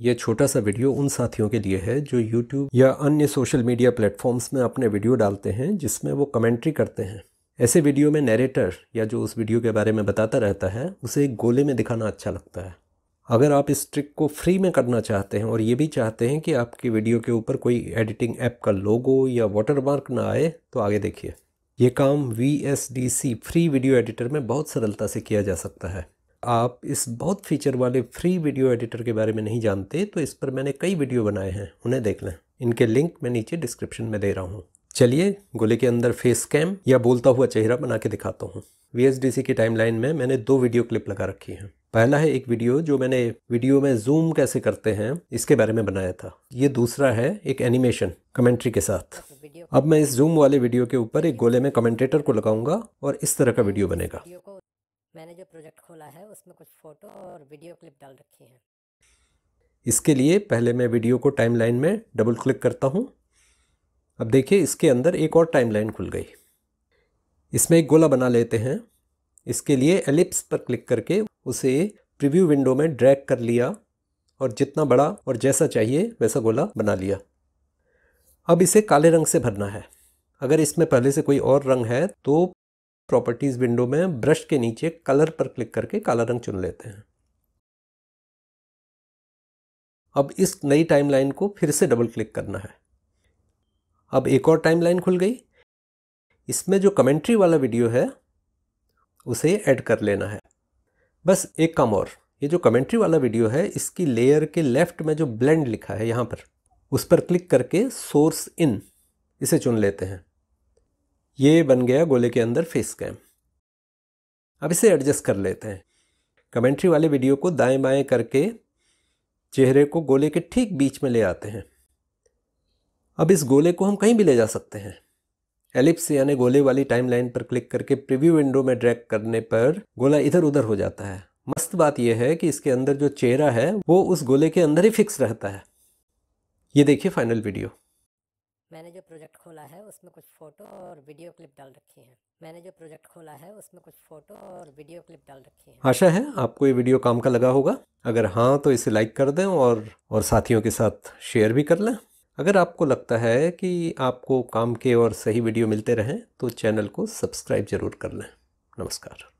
ये छोटा सा वीडियो उन साथियों के लिए है जो यूट्यूब या अन्य सोशल मीडिया प्लेटफॉर्म्स में अपने वीडियो डालते हैं जिसमें वो कमेंट्री करते हैं ऐसे वीडियो में नरेटर या जो उस वीडियो के बारे में बताता रहता है उसे एक गोले में दिखाना अच्छा लगता है अगर आप इस ट्रिक को फ्री में करना चाहते हैं और ये भी चाहते हैं कि आपकी वीडियो के ऊपर कोई एडिटिंग ऐप का लोगो या वाटर ना आए तो आगे देखिए ये काम वी फ्री वीडियो एडिटर में बहुत सरलता से किया जा सकता है आप इस बहुत फीचर वाले फ्री वीडियो एडिटर के बारे में नहीं जानते तो इस पर मैंने कई वीडियो बनाए हैं उन्हें देख लें इनके लिंक मैं नीचे डिस्क्रिप्शन में दे रहा हूँ चलिए गोले के अंदर फेस कैम या बोलता हुआ चेहरा बना के दिखाता हूँ वी की टाइमलाइन में मैंने दो वीडियो क्लिप लगा रखी हैं पहला है एक वीडियो जो मैंने वीडियो में जूम कैसे करते हैं इसके बारे में बनाया था ये दूसरा है एक एनिमेशन कमेंट्री के साथ अब मैं इस जूम वाले वीडियो के ऊपर एक गोले में कमेंटेटर को लगाऊंगा और इस तरह का वीडियो बनेगा मैंने जो प्रोजेक्ट खोला है उसमें कुछ फ़ोटो और वीडियो क्लिप डाल रखी हैं इसके लिए पहले मैं वीडियो को टाइमलाइन में डबल क्लिक करता हूँ अब देखिए इसके अंदर एक और टाइमलाइन खुल गई इसमें एक गोला बना लेते हैं इसके लिए एलिप्स पर क्लिक करके उसे प्रीव्यू विंडो में ड्रैग कर लिया और जितना बड़ा और जैसा चाहिए वैसा गोला बना लिया अब इसे काले रंग से भरना है अगर इसमें पहले से कोई और रंग है तो प्रॉपर्टीज़ विंडो में ब्रश के नीचे कलर पर क्लिक करके काला रंग चुन लेते हैं अब इस नई टाइमलाइन को फिर से डबल क्लिक करना है अब एक और टाइमलाइन खुल गई इसमें जो कमेंट्री वाला वीडियो है उसे ऐड कर लेना है बस एक काम और ये जो कमेंट्री वाला वीडियो है इसकी लेयर के लेफ्ट में जो ब्लेंड लिखा है यहाँ पर उस पर क्लिक करके सोर्स इन इसे चुन लेते हैं ये बन गया गोले के अंदर फेस कैम अब इसे एडजस्ट कर लेते हैं कमेंट्री वाले वीडियो को दाएं बाएं करके चेहरे को गोले के ठीक बीच में ले आते हैं अब इस गोले को हम कहीं भी ले जा सकते हैं एलिप्स यानी गोले वाली टाइमलाइन पर क्लिक करके प्रीव्यू विंडो में ड्रैग करने पर गोला इधर उधर हो जाता है मस्त बात यह है कि इसके अंदर जो चेहरा है वो उस गोले के अंदर ही फिक्स रहता है ये देखिए फाइनल वीडियो मैंने जो प्रोजेक्ट खोला है उसमें कुछ फ़ोटो और वीडियो क्लिप डाल रखी हैं मैंने जो प्रोजेक्ट खोला है उसमें कुछ फ़ोटो और वीडियो क्लिप डाल रखी हैं आशा है आपको ये वीडियो काम का लगा होगा अगर हाँ तो इसे लाइक कर दें और और साथियों के साथ शेयर भी कर लें अगर आपको लगता है कि आपको काम के और सही वीडियो मिलते रहें तो चैनल को सब्सक्राइब जरूर कर लें नमस्कार